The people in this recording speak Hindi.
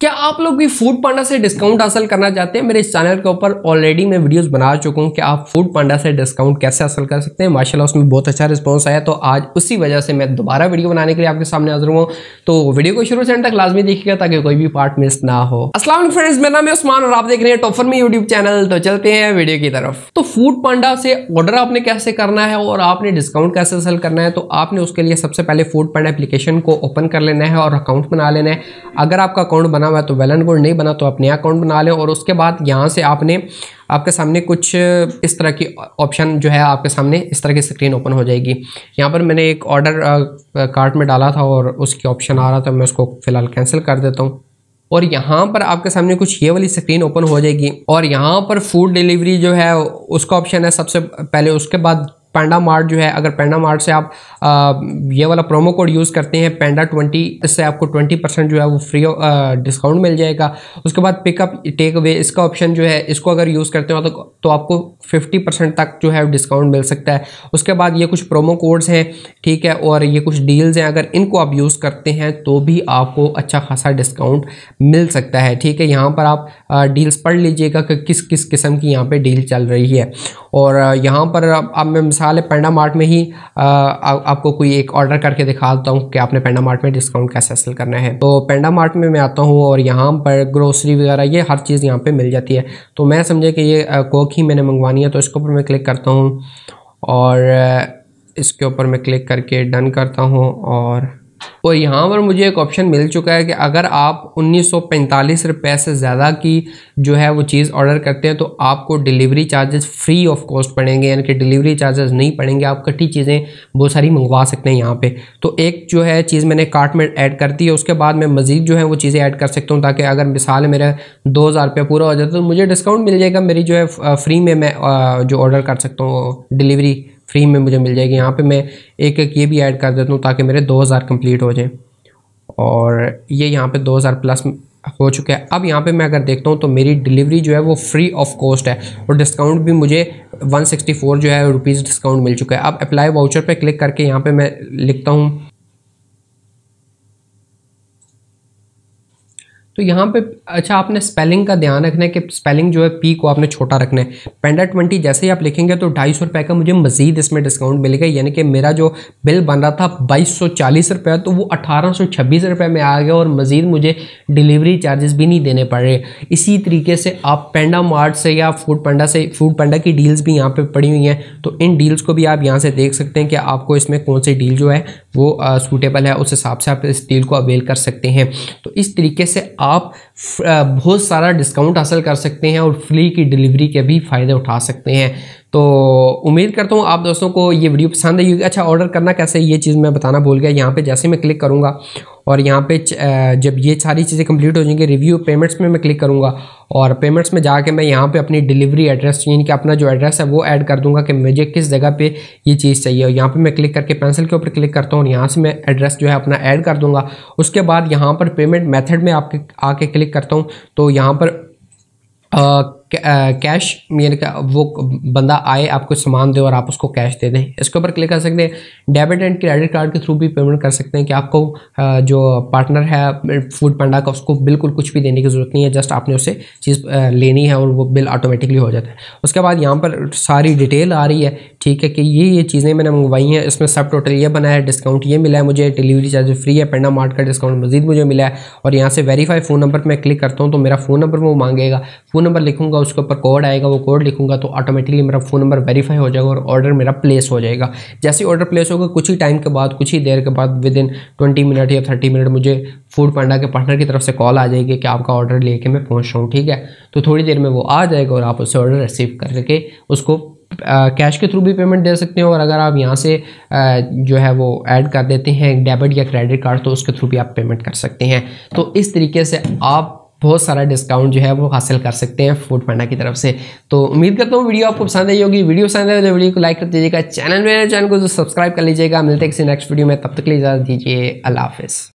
क्या आप लोग भी फूड पांडा से डिस्काउंट हासिल करना चाहते हैं मेरे इस चैनल के ऊपर ऑलरेडी मैं वीडियोस बना चुका हूं कि आप फूड पांडा से डिस्काउंट कैसे हासिल कर सकते हैं माशाल्लाह उसमें बहुत अच्छा रिस्पांस आया तो आज उसी वजह से मैं दोबारा वीडियो बनाने के लिए आपके सामने हाजिर हूँ तो वीडियो को शुरू से तक लाजमी देखिएगा ताकि कोई भी पार्ट मिस ना हो असला फ्रेंड्स मेरा नाम उस्मान और आप देख रहे हैं टॉफर में यूट्यूब चैनल तो चलते हैं वीडियो की तरफ तो फूड पांडा से ऑर्डर आपने कैसे करना है और आपने डिस्काउंट कैसे हासिल करना है तो आपने उसके लिए सबसे पहले फूड पांडा एप्लीकेशन को ओपन कर लेना है और अकाउंट बना लेना है अगर आपका अकाउंट बना बना हुआ है तो वेल एंड गुड नहीं बना तो आप नया अकाउंट बना लें और उसके बाद यहाँ से आपने आपके सामने कुछ इस तरह की ऑप्शन जो है आपके सामने इस तरह की स्क्रीन ओपन हो जाएगी यहाँ पर मैंने एक ऑर्डर कार्ट में डाला था और उसकी ऑप्शन आ रहा था मैं उसको फ़िलहाल कैंसिल कर देता हूँ और यहाँ पर आपके सामने कुछ ये वाली स्क्रीन ओपन हो जाएगी और यहाँ पर फूड डिलीवरी जो है उसका ऑप्शन है सबसे पहले उसके बाद पैंडा मार्ट जो है अगर पैंडा मार्ट से आप आ, ये वाला प्रोमो कोड यूज़ करते हैं पैंडा ट्वेंटी इससे आपको ट्वेंटी परसेंट जो है वो फ्री डिस्काउंट मिल जाएगा उसके बाद पिकअप टेक अवे इसका ऑप्शन जो है इसको अगर यूज़ करते हो तो, तो आपको फिफ्टी परसेंट तक जो है डिस्काउंट मिल सकता है उसके बाद ये कुछ प्रोमो कोड्स हैं ठीक है और ये कुछ डील्स हैं अगर इनको आप यूज़ करते हैं तो भी आपको अच्छा खासा डिस्काउंट मिल सकता है ठीक है यहाँ पर आप डील्स पढ़ लीजिएगा कि किस किस किस्म की यहाँ पर डील चल रही है और यहाँ पर अब मैं फिलहाल पेंडा मार्ट में ही आ, आ, आपको कोई एक ऑर्डर करके दिखा देता हूँ कि आपने पेंडा मार्ट में डिस्काउंट कैसे हासिल करना है तो पेंडा मार्ट में मैं आता हूँ और यहाँ पर ग्रोसरी वगैरह ये हर चीज़ यहाँ पर मिल जाती है तो मैं समझे कि ये कोक ही मैंने मंगवानी है तो इसके ऊपर मैं क्लिक करता हूँ और इसके ऊपर मैं क्लिक करके डन करता हूँ और और तो यहाँ पर मुझे एक ऑप्शन मिल चुका है कि अगर आप उन्नीस रुपए से ज़्यादा की जो है वो चीज़ ऑर्डर करते हैं तो आपको delivery charges free of cost पड़ेंगे यानी कि डिलीवरी चार्जेस नहीं पड़ेंगे आप कट्टी चीज़ें बहुत सारी मंगवा सकते हैं यहाँ पे तो एक जो है चीज़ मैंने कार्ट में ऐड करती है उसके बाद मैं मज़ीद जो है वो चीज़ें ऐड कर सकता हूँ ताकि अगर मिसाल मेरा दो हज़ार रुपये पूरा हो जाता तो मुझे डिस्काउंट मिल जाएगा मेरी जो है फ्री में मैं जो ऑर्डर कर सकता हूँ डिलीवरी फ्री में मुझे मिल जाएगी यहाँ पे मैं एक एक ये भी ऐड कर देता हूँ ताकि मेरे 2000 कम्प्लीट हो जाएं और ये यहाँ पे 2000 प्लस हो चुका है अब यहाँ पे मैं अगर देखता हूँ तो मेरी डिलीवरी जो है वो फ्री ऑफ कॉस्ट है और डिस्काउंट भी मुझे 164 जो है रुपीज़ डिस्काउंट मिल चुका है अब अप्लाई वाउचर पे क्लिक करके यहाँ पे मैं लिखता हूँ तो यहाँ पे अच्छा आपने स्पेलिंग का ध्यान रखना है कि स्पेलिंग जो है पी को आपने छोटा रखना है पेंडा ट्वेंटी जैसे ही आप लिखेंगे तो ढाई सौ रुपये का मुझे मजीद इसमें डिस्काउंट मिलेगा यानी कि मेरा जो बिल बन रहा था बाईस सौ चालीस रुपये तो वो अठारह सौ छब्बीस रुपये में आ गया और मज़ीद मुझे डिलीवरी चार्जेस भी नहीं देने पड़ रहे इसी तरीके से आप पेंडा मार्ट से या फूड पेंडा से फूड पेंडा की डील्स भी यहाँ पर पड़ी हुई हैं तो इन डील्स को भी आप यहाँ से देख सकते हैं कि आपको इसमें कौन सी डील जो है वो सूटेबल है उस हिसाब से आप इस डील को अवेल कर सकते हैं तो इस तरीके से आप आप बहुत सारा डिस्काउंट हासिल कर सकते हैं और फ्री की डिलीवरी के भी फ़ायदे उठा सकते हैं तो उम्मीद करता हूँ आप दोस्तों को ये वीडियो पसंद आई होगी अच्छा ऑर्डर करना कैसे ये चीज़ मैं बताना भूल गया यहाँ पे जैसे मैं क्लिक करूँगा और यहाँ पे जब ये सारी चीज़ें कंप्लीट हो जाएंगी रिव्यू पेमेंट्स में मैं क्लिक करूँगा और पेमेंट्स में जाके मैं यहाँ पे अपनी डिलीवरी एड्रेस यानी कि अपना जो एड्रेस है वो ऐड कर दूँगा कि मुझे किस जगह पे ये चीज़ चाहिए और यहाँ पे मैं क्लिक करके पेंसिल के ऊपर क्लिक करता हूँ और यहाँ से मैं एड्रेस जो है अपना ऐड कर दूँगा उसके बाद यहाँ पर पेमेंट मैथड में आपके आके क्लिक करता हूँ तो यहाँ पर आ, कैश यानी वो बंदा आए आपको सामान दे और आप उसको कैश दे दें इसके ऊपर क्लिक कर सकते हैं डेबिट एंड क्रेडिट कार्ड के थ्रू भी पेमेंट कर सकते हैं कि आपको जो पार्टनर है फूड पंडा का उसको बिल्कुल कुछ भी देने की ज़रूरत नहीं है जस्ट आपने उसे चीज़ लेनी है और वो बिल ऑटोमेटिकली हो जाता है उसके बाद यहाँ पर सारी डिटेल आ रही है ठीक है कि ये ये चीज़ें मैंने मंगवाई हैं इसमें सब टोटल ये बना है डिस्काउंट ये मिला है मुझे डिलीवरी चार्ज फ्री है पेंडा मार्ट का डिस्काउंट मजीद मुझे मिला है और यहाँ से वेरीफाई फ़ोन नंबर पर मैं क्लिक करता हूँ तो मेरा फ़ोन नंबर वो मांगेगा फ़ोन नंबर लिखूँगा लिखूंगा उसके ऊपर कोड आएगा वो कोड लिखूंगा तो ऑटोमेटिकली मेरा फ़ोन नंबर वेरीफाई हो जाएगा और ऑर्डर मेरा प्लेस हो जाएगा जैसे ऑर्डर प्लेस होगा कुछ ही टाइम के बाद कुछ ही देर के बाद विद इन ट्वेंटी मिनट या थर्टी मिनट मुझे फूड पांडा के पार्टनर की तरफ से कॉल आ जाएगी कि आपका ऑर्डर लेके मैं पहुँच रहा हूँ ठीक है तो थोड़ी देर में वो आ जाएगा और आप उससे ऑर्डर रिसीव करके उसको कैश के थ्रू भी पेमेंट दे सकते हो और अगर आप यहाँ से जो है वो ऐड कर देते हैं डेबिट या क्रेडिट कार्ड तो उसके थ्रू भी आप पेमेंट कर सकते हैं तो इस तरीके से आप बहुत सारा डिस्काउंट जो है वो हासिल कर सकते हैं फूड पांडा की तरफ से तो उम्मीद करता हूँ वीडियो आपको पसंद आई होगी वीडियो पसंद आए तो वीडियो को लाइक कर दीजिएगा चैनल मेरे चैनल को तो सब्सक्राइब कर लीजिएगा मिलते हैं किसी नेक्स्ट वीडियो में तब तक के लिए इजाज़त दीजिए अल्लाह हाफिज़